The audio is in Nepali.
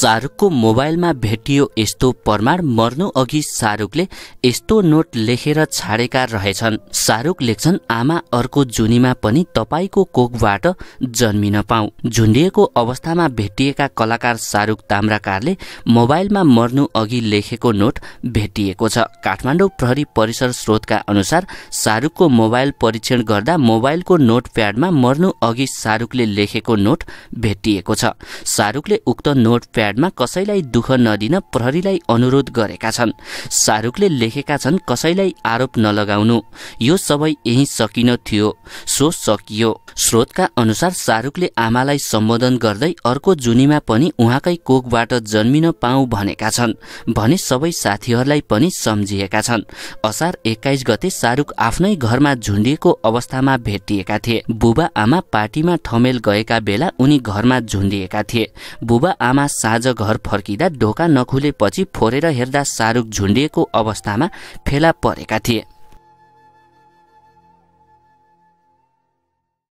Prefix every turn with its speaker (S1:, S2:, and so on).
S1: शाहरुखको मोबाइलमा भेटियो यस्तो प्रमाण मर्नु अघि शाहरुखले यस्तो नोट लेखेर छाडेका रहेछन् शाहरुख लेख्छन् आमा अर्को जुनीमा पनि तपाईँको कोखबाट जन्मिन पाऊ झुन्डिएको अवस्थामा भेटिएका कलाकार शाहरुख ताम्राकारले मोबाइलमा मर्नु अघि लेखेको नोट भेटिएको छ काठमाडौँ प्रहरी परिसर स्रोतका अनुसार शाहरुखको मोबाइल परीक्षण गर्दा मोबाइलको नोट प्याडमा मर्नु अघि शाहरुखले लेखेको नोट भेटिएको छ शाहरुखले उक्त नोट प्याड प्याडमा कसैलाई दुःख नदिन प्रहरीलाई अनुरोध गरेका छन् शाहरुखले लेखेका छन् कसैलाई आरोप नलगाउनु यो सबै यही सकिन थियो सो सकियो स्रोतका अनुसार शाहरुखले आमालाई सम्बोधन गर्दै अर्को जुनीमा पनि उहाँकै कोखबाट जन्मिन पाऊ भनेका छन् भने सबै साथीहरूलाई पनि सम्झिएका छन् असार एक्काइस गते शाहरुख आफ्नै घरमा झुन्डिएको अवस्थामा भेटिएका थिए बुबा आमा पार्टीमा थमेल गएका बेला उनी घरमा झुन्डिएका थिए बुबा आमा आज घर फर्किँदा ढोका नखुलेपछि फोरेर हेर्दा शाहरुख झुन्डिएको अवस्थामा फेला परेका थिए